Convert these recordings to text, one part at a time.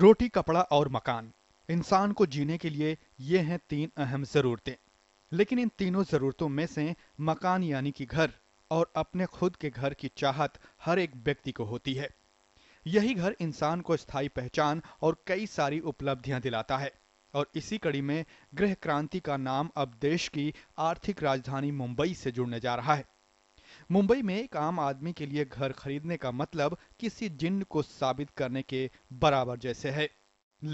रोटी कपड़ा और मकान इंसान को जीने के लिए ये हैं तीन अहम जरूरतें लेकिन इन तीनों जरूरतों में से मकान यानी कि घर और अपने खुद के घर की चाहत हर एक व्यक्ति को होती है यही घर इंसान को स्थायी पहचान और कई सारी उपलब्धियां दिलाता है और इसी कड़ी में गृह क्रांति का नाम अब देश की आर्थिक राजधानी मुंबई से जुड़ने जा रहा है मुंबई में एक आम आदमी के लिए घर खरीदने का मतलब किसी जिन को साबित करने के बराबर जैसे है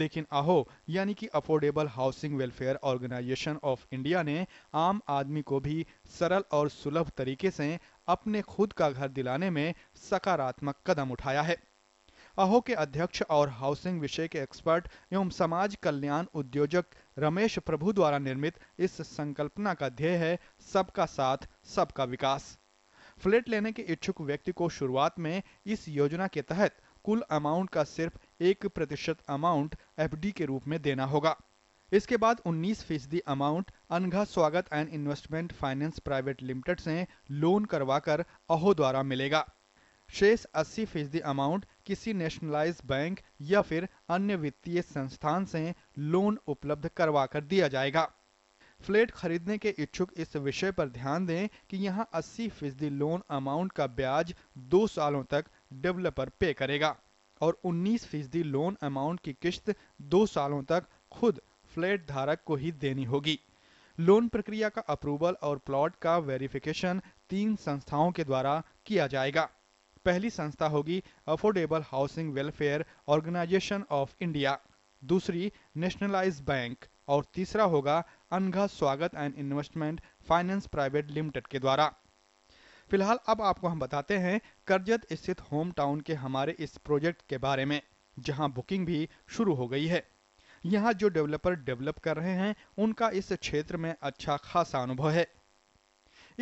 लेकिन आहो यानी कि affordable housing welfare organisation of India ने आम आदमी को भी सरल और सुलभ तरीके से अपने खुद का घर दिलाने में सकारात्मक कदम उठाया है अहो के अध्यक्ष और हाउसिंग विषय के एक्सपर्ट एवं समाज कल्याण उद्योजक रमेश प्रभु द्वारा निर्मित इस संकल्पना का ध्येय है सबका साथ सबका विकास फ्लैट लेने के इच्छुक व्यक्ति को शुरुआत में इस योजना के तहत कुल अमाउंट का सिर्फ एक प्रतिशत अमाउंट एफ के रूप में देना होगा इसके बाद 19 फीसदी amount Anagha Swagat and investment finance private limited से लोन करवाकर अहो द्वारा मिलेगा शेष 80 फीसदी अमाउंट किसी नेशनलाइज बैंक या फिर अन्य वित्तीय संस्थान से लोन उपलब्ध करवाकर दिया जाएगा फ्लैट खरीदने के इच्छुक इस विषय पर ध्यान दें कि यहां 80 फीसदी लोन अमाउंट का ब्याज दो सालों तक डेवलपर पे करेगा और 19 फीसदी लोन अमाउंट की किश्त दो सालों तक खुद फ्लैट धारक को ही देनी होगी लोन प्रक्रिया का अप्रूवल और प्लॉट का वेरिफिकेशन तीन संस्थाओं के द्वारा किया जाएगा पहली संस्था होगी affordable housing welfare organisation of India दूसरी नेशनलाइज बैंक और तीसरा होगा Anagha Swagat and investment finance private limited के द्वारा फिलहाल अब आपको हम बताते हैं करजत स्थित होम टाउन के हमारे इस प्रोजेक्ट के बारे में जहां बुकिंग भी शुरू हो गई है यहां जो डेवलपर डेवलप कर रहे हैं उनका इस क्षेत्र में अच्छा खासा अनुभव है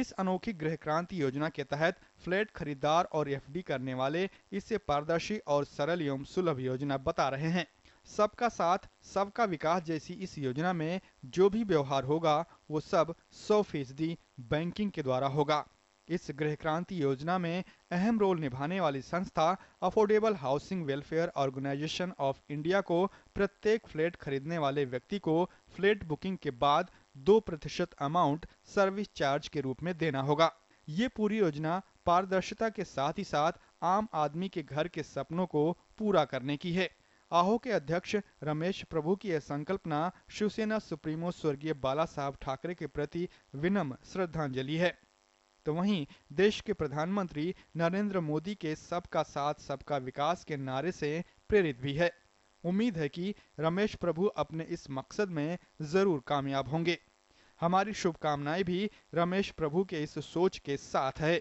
इस अनोखी गृह क्रांति योजना के तहत फ्लैट खरीदार और एफडी करने वाले इसे पारदर्शी और सरल एवं सुलभ योजना बता रहे हैं सबका साथ सबका विकास जैसी इस योजना में जो भी व्यवहार होगा वो सब सौ फीसदी बैंकिंग के द्वारा होगा इस गृह क्रांति योजना में अहम रोल निभाने वाली संस्था affordable housing welfare organisation of India को प्रत्येक फ्लैट खरीदने वाले व्यक्ति को फ्लैट बुकिंग के बाद दो प्रतिशत अमाउंट सर्विस चार्ज के रूप में देना होगा ये पूरी योजना पारदर्शिता के साथ ही साथ आम आदमी के घर के सपनों को पूरा करने की है आहो के अध्यक्ष रमेश प्रभु की यह संकल्पना शिवसेना सुप्रीमो स्वर्गीय बाला साहब ठाकरे के प्रति विनम्र श्रद्धांजलि है तो वहीं देश के प्रधानमंत्री नरेंद्र मोदी के सबका साथ सबका विकास के नारे से प्रेरित भी है उम्मीद है कि रमेश प्रभु अपने इस मकसद में जरूर कामयाब होंगे हमारी शुभकामनाएं भी रमेश प्रभु के इस सोच के साथ है